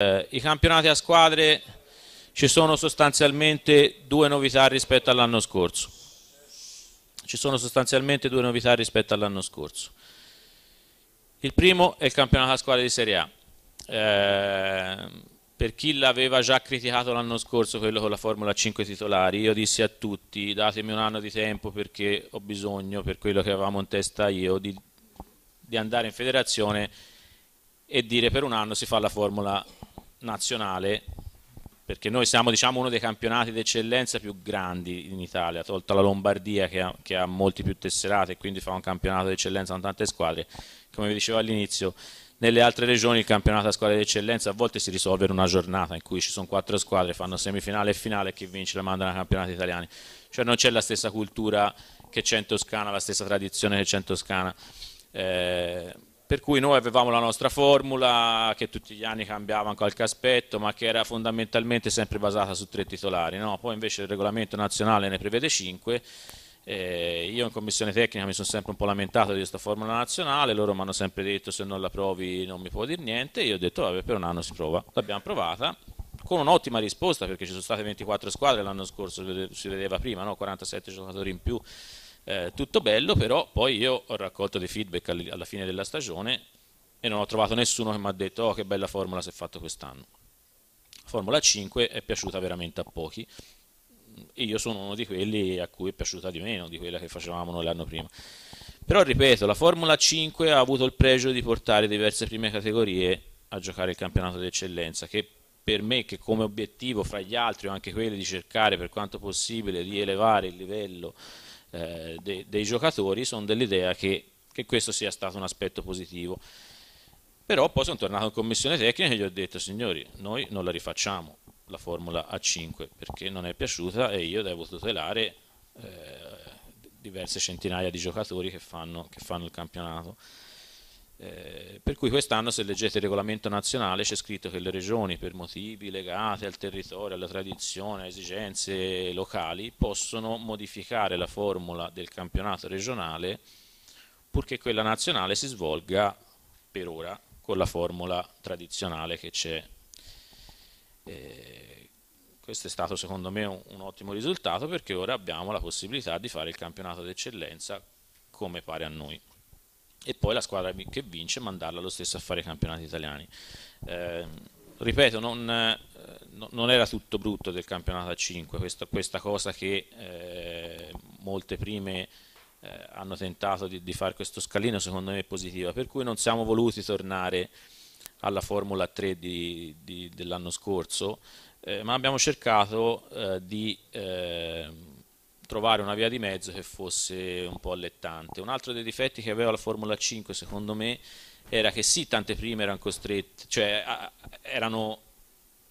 Eh, I campionati a squadre ci sono sostanzialmente due novità rispetto all'anno scorso. Ci sono sostanzialmente due novità rispetto all'anno scorso. Il primo è il campionato a squadre di Serie A. Eh, per chi l'aveva già criticato l'anno scorso, quello con la Formula 5 titolari, io dissi a tutti datemi un anno di tempo perché ho bisogno, per quello che avevamo in testa io, di, di andare in federazione e dire per un anno si fa la Formula nazionale, perché noi siamo diciamo, uno dei campionati d'eccellenza più grandi in Italia, tolta la Lombardia che ha, che ha molti più tesserati e quindi fa un campionato d'eccellenza con tante squadre, come vi dicevo all'inizio, nelle altre regioni il campionato a squadre d'eccellenza a volte si risolve in una giornata in cui ci sono quattro squadre, fanno semifinale e finale e chi vince la mandano ai campionati italiani, cioè non c'è la stessa cultura che c'è in Toscana, la stessa tradizione che c'è in Toscana. Eh, per cui noi avevamo la nostra formula che tutti gli anni cambiava in qualche aspetto ma che era fondamentalmente sempre basata su tre titolari, no? poi invece il regolamento nazionale ne prevede cinque, eh, io in commissione tecnica mi sono sempre un po' lamentato di questa formula nazionale, loro mi hanno sempre detto se non la provi non mi può dire niente, io ho detto vabbè per un anno si prova, l'abbiamo provata con un'ottima risposta perché ci sono state 24 squadre l'anno scorso, si vedeva prima, no? 47 giocatori in più eh, tutto bello, però poi io ho raccolto dei feedback alla fine della stagione e non ho trovato nessuno che mi ha detto oh che bella formula si è fatta quest'anno. Formula 5 è piaciuta veramente a pochi e io sono uno di quelli a cui è piaciuta di meno di quella che facevamo noi l'anno prima. Però ripeto, la Formula 5 ha avuto il pregio di portare diverse prime categorie a giocare il campionato d'eccellenza, che per me, che come obiettivo fra gli altri, o anche quello di cercare per quanto possibile di elevare il livello eh, de, dei giocatori, sono dell'idea che, che questo sia stato un aspetto positivo. Però poi sono tornato in commissione tecnica e gli ho detto, signori, noi non la rifacciamo la formula A5 perché non è piaciuta e io devo tutelare eh, diverse centinaia di giocatori che fanno, che fanno il campionato. Eh, per cui quest'anno se leggete il regolamento nazionale c'è scritto che le regioni per motivi legati al territorio, alla tradizione, alle esigenze locali possono modificare la formula del campionato regionale purché quella nazionale si svolga per ora con la formula tradizionale che c'è. Eh, questo è stato secondo me un, un ottimo risultato perché ora abbiamo la possibilità di fare il campionato d'eccellenza come pare a noi e poi la squadra che vince mandarla lo stesso a fare i campionati italiani. Eh, ripeto, non, eh, non, era tutto brutto del campionato a 5, questa, questa cosa che eh, molte prime eh, hanno tentato di, di fare questo scalino secondo me è positiva, per cui non siamo voluti tornare alla Formula 3 di, di, dell'anno scorso, eh, ma abbiamo cercato eh, di trovare una via di mezzo che fosse un po' allettante. Un altro dei difetti che aveva la Formula 5, secondo me, era che sì, tante prime erano costrette, cioè erano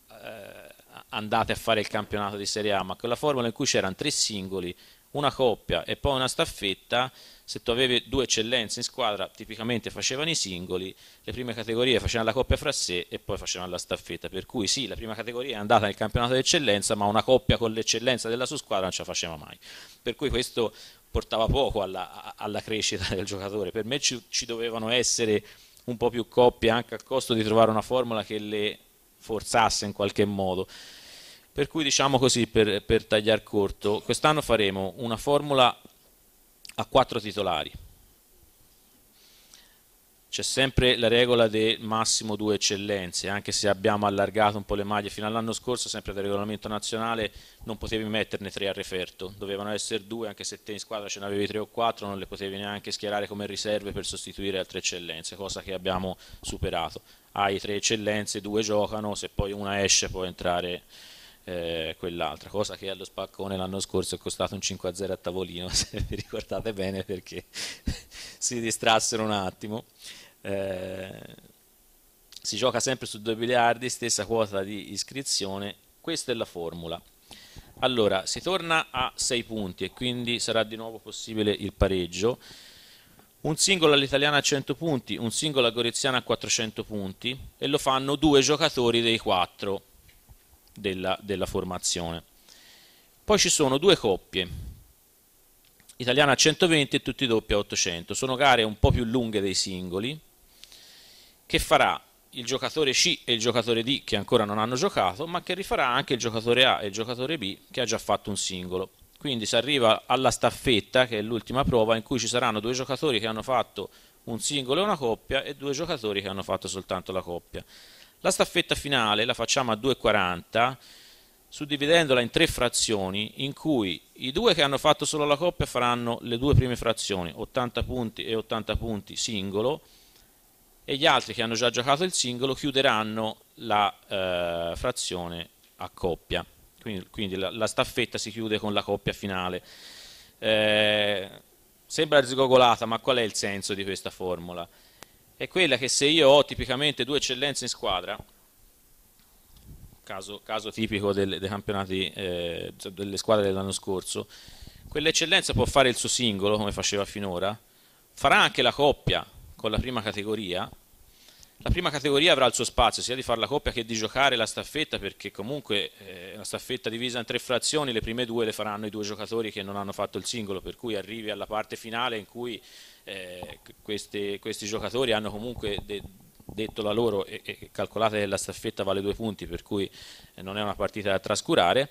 eh, andate a fare il campionato di Serie A, ma quella formula in cui c'erano tre singoli una coppia e poi una staffetta, se tu avevi due eccellenze in squadra, tipicamente facevano i singoli, le prime categorie facevano la coppia fra sé e poi facevano la staffetta, per cui sì, la prima categoria è andata nel campionato d'eccellenza, ma una coppia con l'eccellenza della sua squadra non ce la faceva mai. Per cui questo portava poco alla, alla crescita del giocatore, per me ci, ci dovevano essere un po' più coppie anche a costo di trovare una formula che le forzasse in qualche modo. Per cui diciamo così, per, per tagliare corto, quest'anno faremo una formula a quattro titolari. C'è sempre la regola del massimo due eccellenze, anche se abbiamo allargato un po' le maglie fino all'anno scorso, sempre dal regolamento nazionale non potevi metterne tre a referto, dovevano essere due, anche se te in squadra ce ne avevi tre o quattro, non le potevi neanche schierare come riserve per sostituire altre eccellenze, cosa che abbiamo superato. Hai tre eccellenze, due giocano, se poi una esce può entrare eh, quell'altra, cosa che allo spaccone l'anno scorso è costato un 5-0 a tavolino, se vi ricordate bene perché si distrassero un attimo. Eh, si gioca sempre su 2 miliardi, stessa quota di iscrizione, questa è la formula. Allora, si torna a 6 punti e quindi sarà di nuovo possibile il pareggio. Un singolo all'italiana a 100 punti, un singolo a Goreziana a 400 punti e lo fanno due giocatori dei 4 della, della formazione. Poi ci sono due coppie, italiana a 120 e tutti doppi a 800, sono gare un po' più lunghe dei singoli, che farà il giocatore C e il giocatore D che ancora non hanno giocato, ma che rifarà anche il giocatore A e il giocatore B che ha già fatto un singolo. Quindi si arriva alla staffetta, che è l'ultima prova, in cui ci saranno due giocatori che hanno fatto un singolo e una coppia e due giocatori che hanno fatto soltanto la coppia. La staffetta finale la facciamo a 2,40 suddividendola in tre frazioni in cui i due che hanno fatto solo la coppia faranno le due prime frazioni 80 punti e 80 punti singolo e gli altri che hanno già giocato il singolo chiuderanno la eh, frazione a coppia quindi, quindi la, la, staffetta si chiude con la coppia finale eh, sembra sgogolata ma qual è il senso di questa formula? è quella che se io ho tipicamente due eccellenze in squadra, caso, caso tipico del, dei campionati, eh, cioè delle squadre dell'anno scorso, quell'eccellenza può fare il suo singolo come faceva finora, farà anche la coppia con la prima categoria, la prima categoria avrà il suo spazio sia di fare la coppia che di giocare la staffetta perché comunque è eh, una staffetta divisa in tre frazioni, le prime due le faranno i due giocatori che non hanno fatto il singolo, per cui arrivi alla parte finale in cui eh, questi, questi, giocatori hanno comunque de, detto la loro e, e, calcolate che la staffetta vale due punti, per cui eh, non è una partita da trascurare.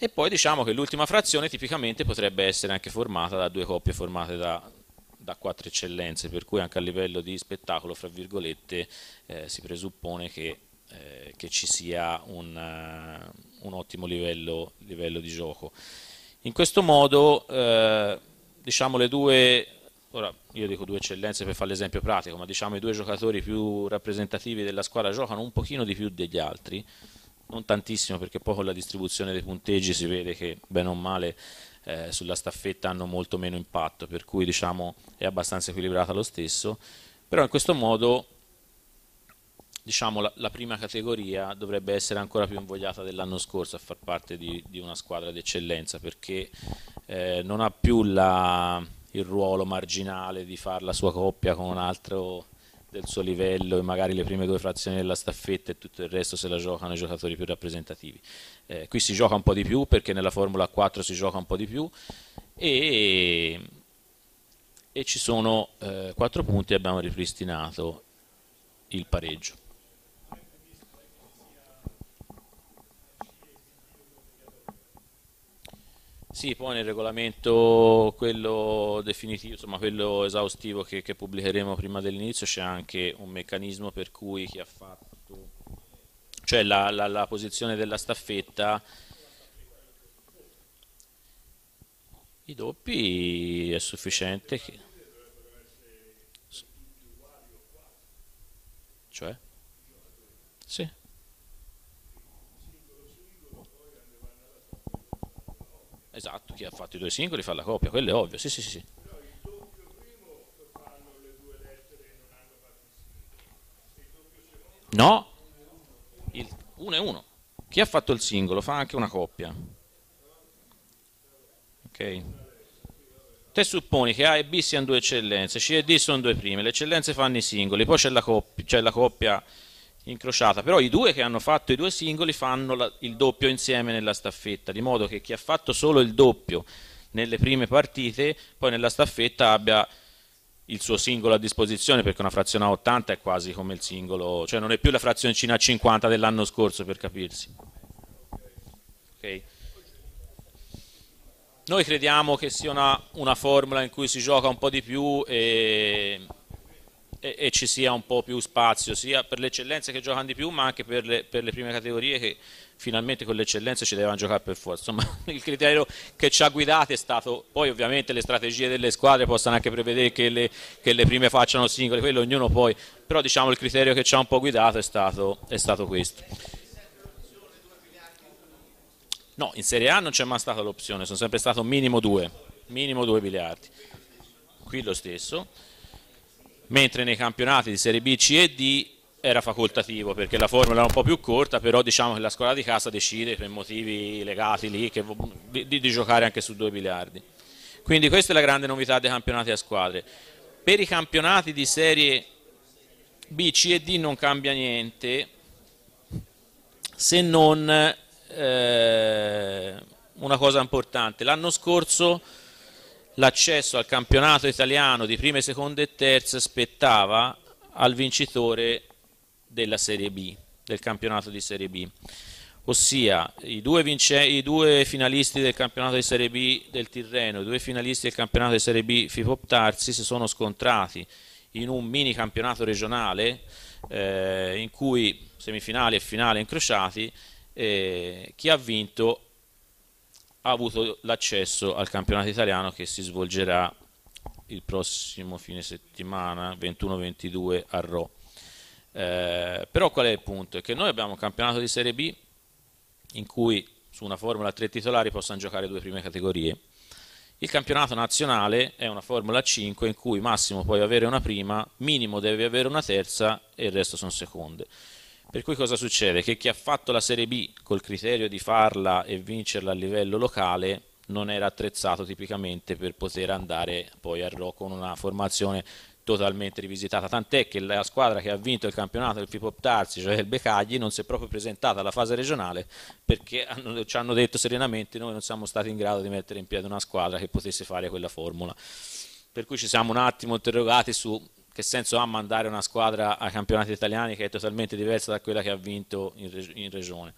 E poi diciamo che l'ultima frazione tipicamente potrebbe essere anche formata da due coppie formate da da quattro eccellenze, per cui anche a livello di spettacolo, fra virgolette, eh, si presuppone che, eh, che ci sia un, uh, un ottimo livello, livello, di gioco. In questo modo, eh, diciamo le due, ora io dico due eccellenze per fare l'esempio pratico, ma diciamo i due giocatori più rappresentativi della squadra giocano un pochino di più degli altri, non tantissimo perché poi con la distribuzione dei punteggi si vede che bene o male eh, sulla staffetta hanno molto meno impatto, per cui diciamo è abbastanza equilibrata lo stesso, però in questo modo diciamo la, la prima categoria dovrebbe essere ancora più invogliata dell'anno scorso a far parte di, di una squadra d'eccellenza perché eh, non ha più la, il ruolo marginale di fare la sua coppia con un altro del suo livello e magari le prime due frazioni della staffetta e tutto il resto se la giocano i giocatori più rappresentativi. Eh, qui si gioca un po' di più perché nella Formula 4 si gioca un po' di più e, e ci sono eh, 4 punti e abbiamo ripristinato il pareggio. Sì, poi nel regolamento quello definitivo, insomma quello esaustivo che, che pubblicheremo prima dell'inizio c'è anche un meccanismo per cui chi ha fatto, cioè la, la, la posizione della staffetta I doppi è sufficiente che... Cioè? Sì. Esatto, chi ha fatto i due singoli fa la coppia, quello è ovvio, sì sì sì. No, il 1 e 1. Chi ha fatto il singolo fa anche una coppia. Ok? Te supponi che A e B siano due eccellenze, C e D sono due prime, le eccellenze fanno i singoli, poi c'è la coppia, incrociata, però i due che hanno fatto i due singoli fanno la, il doppio insieme nella staffetta, di modo che chi ha fatto solo il doppio nelle prime partite, poi nella staffetta abbia il suo singolo a disposizione perché una frazione a 80 è quasi come il singolo, cioè non è più la frazioncina a 50 dell'anno scorso per capirsi. Okay. Noi crediamo che sia una, una formula in cui si gioca un po' di più e e, e, ci sia un po' più spazio sia per le eccellenze che giocano di più ma anche per le, per le prime categorie che finalmente con le eccellenze ci devono giocare per forza insomma il criterio che ci ha guidati è stato poi ovviamente le strategie delle squadre possono anche prevedere che le, che le prime facciano singole quello ognuno poi però diciamo il criterio che ci ha un po' guidato è stato, è stato questo no in Serie A non c'è mai stata l'opzione sono sempre stato minimo due minimo due biliardi qui lo stesso mentre nei campionati di Serie B, C e D era facoltativo perché la formula era un po' più corta, però diciamo che la squadra di casa decide per motivi legati lì che, di, di, giocare anche su due biliardi. Quindi questa è la grande novità dei campionati a squadre. Per i campionati di serie B, C e D non cambia niente se non eh, una cosa importante. L'anno scorso l'accesso al campionato italiano di prime, seconde e terze spettava al vincitore della Serie B, del campionato di Serie B. Ossia, i due, vince, i due finalisti del campionato di Serie B del Tirreno, i due finalisti del campionato di Serie B Fipop Tarsi si sono scontrati in un mini campionato regionale eh, in cui semifinali e finale incrociati eh, chi ha vinto ha avuto l'accesso al campionato italiano che si svolgerà il prossimo fine settimana 21-22 a Rho. Eh, però qual è il punto? È che noi abbiamo un campionato di Serie B in cui su una Formula 3 titolari possano giocare due prime categorie. Il campionato nazionale è una Formula 5 in cui massimo puoi avere una prima, minimo devi avere una terza e il resto sono seconde. Per cui cosa succede? Che chi ha fatto la Serie B col criterio di farla e vincerla a livello locale non era attrezzato tipicamente per poter andare poi a Ro con una formazione totalmente rivisitata, tant'è che la squadra che ha vinto il campionato del Pipop Tarsi, cioè il Becagli, non si è proprio presentata alla fase regionale perché hanno, ci hanno detto serenamente noi non siamo stati in grado di mettere in piedi una squadra che potesse fare quella formula. Per cui ci siamo un attimo interrogati su che senso ha mandare una squadra ai campionati italiani che è totalmente diversa da quella che ha vinto in, reg in regione.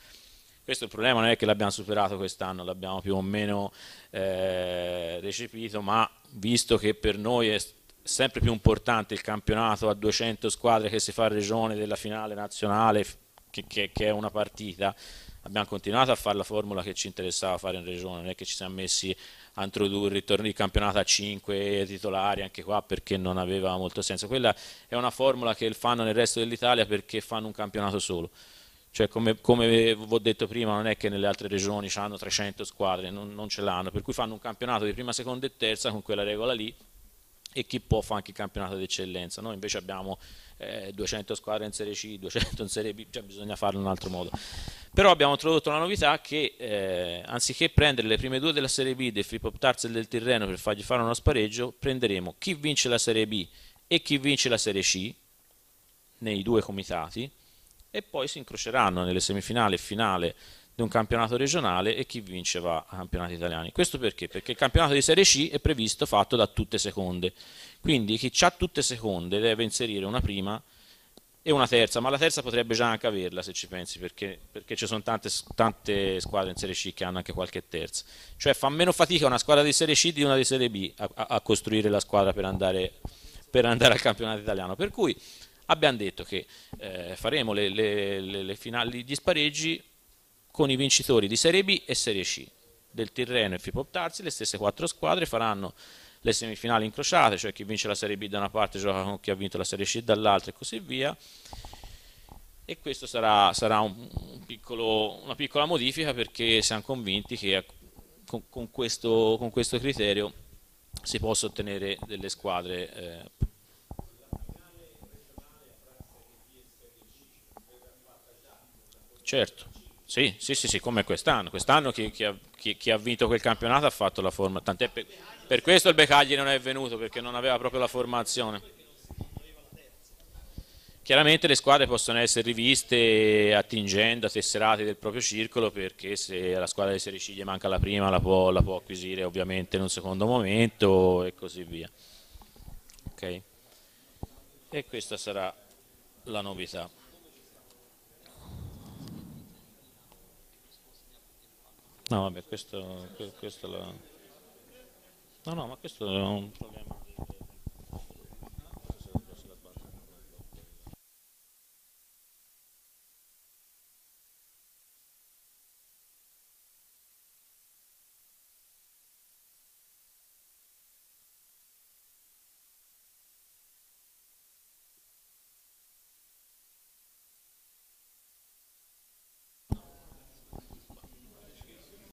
Questo il problema non è che l'abbiamo superato quest'anno, l'abbiamo più o meno eh, recepito, ma visto che per noi è sempre più importante il campionato a 200 squadre che si fa a regione della finale nazionale, che, che, che è una partita, abbiamo continuato a fare la formula che ci interessava fare in regione, non è che ci siamo messi a introdurre il torneo di campionato a 5 titolari anche qua perché non aveva molto senso. Quella è una formula che fanno nel resto dell'Italia perché fanno un campionato solo. Cioè, come, come vi ho detto prima, non è che nelle altre regioni hanno 300 squadre, non, non ce l'hanno, per cui fanno un campionato di prima, seconda e terza con quella regola lì e chi può fa anche il campionato d'eccellenza. Noi invece abbiamo 200 eh, squadre in Serie C, 200 in Serie B, cioè bisogna farlo in un altro modo. Però abbiamo introdotto la novità che eh, anziché prendere le prime due della Serie B del Flip Hop Tarzel del Tirreno per fargli fare uno spareggio, prenderemo chi vince la Serie B e chi vince la Serie C nei due comitati e poi si incroceranno nelle semifinali e finale di un campionato regionale e chi vince va a campionati italiani. Questo perché? Perché il campionato di Serie C è previsto fatto da tutte seconde, quindi chi ha tutte seconde deve inserire una prima e una terza, ma la terza potrebbe già anche averla se ci pensi, perché, perché ci sono tante, tante, squadre in Serie C che hanno anche qualche terza. Cioè fa meno fatica una squadra di Serie C di una di Serie B a, a costruire la squadra per andare, per andare, al campionato italiano. Per cui abbiamo detto che eh, faremo le, le, le, le finali, gli spareggi con i vincitori di Serie B e Serie C del Tirreno e Fipop Tarsi, le stesse quattro squadre faranno le semifinali incrociate, cioè chi vince la Serie B da una parte gioca con chi ha vinto la Serie C dall'altra e così via. E questo sarà, sarà un, un piccolo, una piccola modifica perché siamo convinti che ecco, con, con, questo, con questo, criterio si possa ottenere delle squadre eh, Certo. Sì, sì, sì, sì come quest'anno. Quest'anno chi, chi, chi, chi, ha vinto quel campionato ha fatto la forma. Tant'è per, per questo il Becagli non è venuto, perché non aveva proprio la formazione. Chiaramente le squadre possono essere riviste attingendo a tesserati del proprio circolo perché se la squadra di Sericiglia manca la prima la può, la può, acquisire ovviamente in un secondo momento e così via. Okay. E questa sarà la novità. No, vabbè, questo, questo lo... No, no, ma questo è un problema.